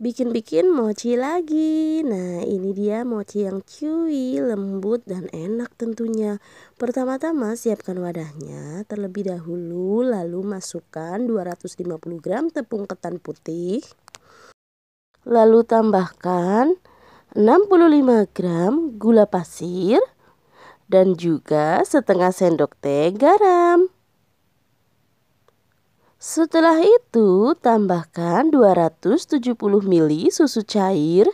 bikin-bikin mochi lagi. Nah, ini dia mochi yang chewy, lembut, dan enak tentunya. Pertama-tama siapkan wadahnya terlebih dahulu, lalu masukkan 250 gram tepung ketan putih. Lalu tambahkan 65 gram gula pasir dan juga setengah sendok teh garam. Setelah itu, tambahkan 270 ml susu cair.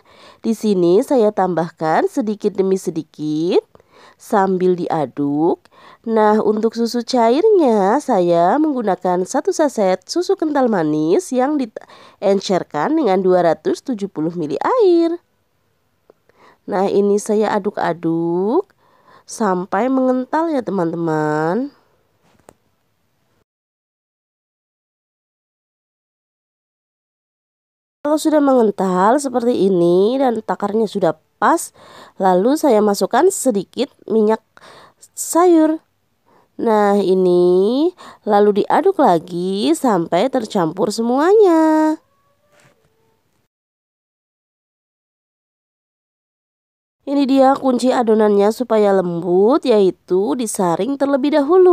Di sini saya tambahkan sedikit demi sedikit sambil diaduk. Nah, untuk susu cairnya saya menggunakan satu saset susu kental manis yang diencerkan dengan 270 ml air. Nah, ini saya aduk-aduk sampai mengental ya teman-teman. Kalau sudah mengental seperti ini dan takarnya sudah pas, lalu saya masukkan sedikit minyak sayur. Nah, ini lalu diaduk lagi sampai tercampur semuanya. Ini dia kunci adonannya supaya lembut yaitu disaring terlebih dahulu.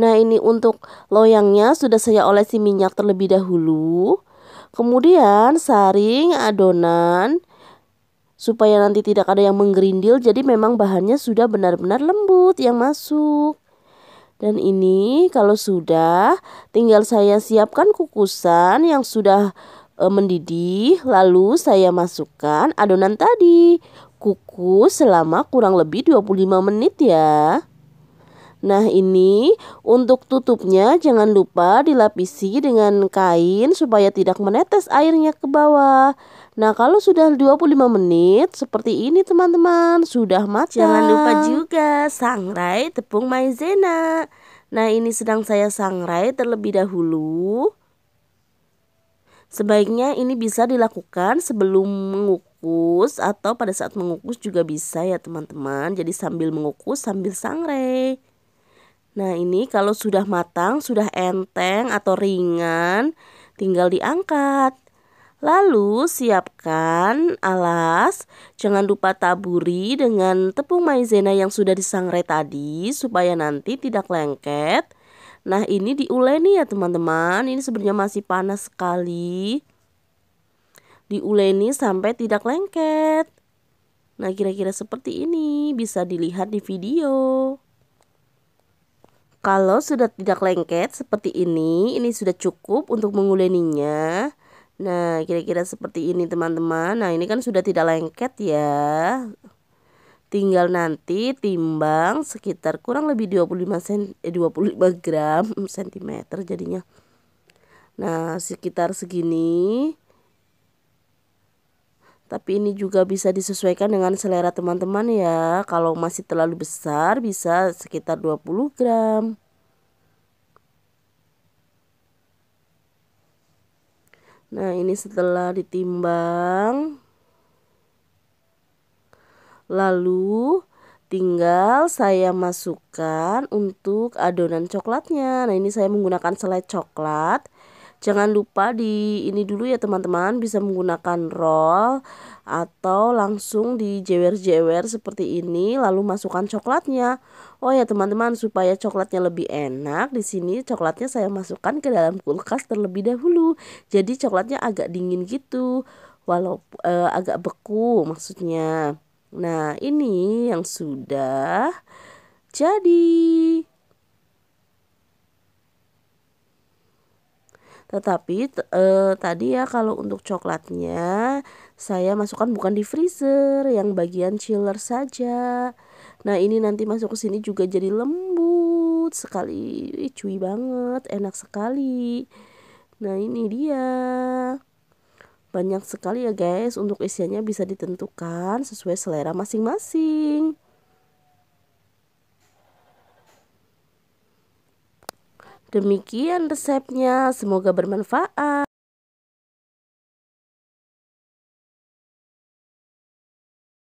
Nah, ini untuk loyangnya sudah saya olesi minyak terlebih dahulu. Kemudian saring adonan supaya nanti tidak ada yang menggerindil jadi memang bahannya sudah benar-benar lembut yang masuk. Dan ini kalau sudah tinggal saya siapkan kukusan yang sudah e, mendidih lalu saya masukkan adonan tadi. Kukus selama kurang lebih 25 menit ya. Nah ini untuk tutupnya jangan lupa dilapisi dengan kain supaya tidak menetes airnya ke bawah. Nah kalau sudah 25 menit seperti ini teman-teman sudah matang. Jangan lupa juga sangrai tepung maizena. Nah ini sedang saya sangrai terlebih dahulu. Sebaiknya ini bisa dilakukan sebelum mengukus atau pada saat mengukus juga bisa ya teman-teman. Jadi sambil mengukus sambil sangrai. Nah ini kalau sudah matang, sudah enteng atau ringan, tinggal diangkat. Lalu siapkan alas, jangan lupa taburi dengan tepung maizena yang sudah disangrai tadi supaya nanti tidak lengket. Nah ini diuleni ya teman-teman, ini sebenarnya masih panas sekali. Diuleni sampai tidak lengket. Nah kira-kira seperti ini, bisa dilihat di video. Kalau sudah tidak lengket seperti ini, ini sudah cukup untuk menguleninya. Nah, kira-kira seperti ini teman-teman. Nah, ini kan sudah tidak lengket ya. Tinggal nanti timbang sekitar kurang lebih 25 sen eh, 25 gram cm jadinya. Nah, sekitar segini tapi ini juga bisa disesuaikan dengan selera teman-teman ya kalau masih terlalu besar bisa sekitar 20 gram nah ini setelah ditimbang lalu tinggal saya masukkan untuk adonan coklatnya nah ini saya menggunakan selai coklat Jangan lupa di ini dulu ya teman-teman bisa menggunakan roll atau langsung di jewer jewer seperti ini lalu masukkan coklatnya. Oh ya teman-teman supaya coklatnya lebih enak di sini coklatnya saya masukkan ke dalam kulkas terlebih dahulu. Jadi coklatnya agak dingin gitu walau eh, agak beku maksudnya. Nah, ini yang sudah jadi. Tetapi eh, tadi ya kalau untuk coklatnya saya masukkan bukan di freezer, yang bagian chiller saja. Nah, ini nanti masuk ke sini juga jadi lembut sekali, cuy banget, enak sekali. Nah, ini dia. Banyak sekali ya guys, untuk isiannya bisa ditentukan sesuai selera masing-masing. Demikian resepnya, semoga bermanfaat.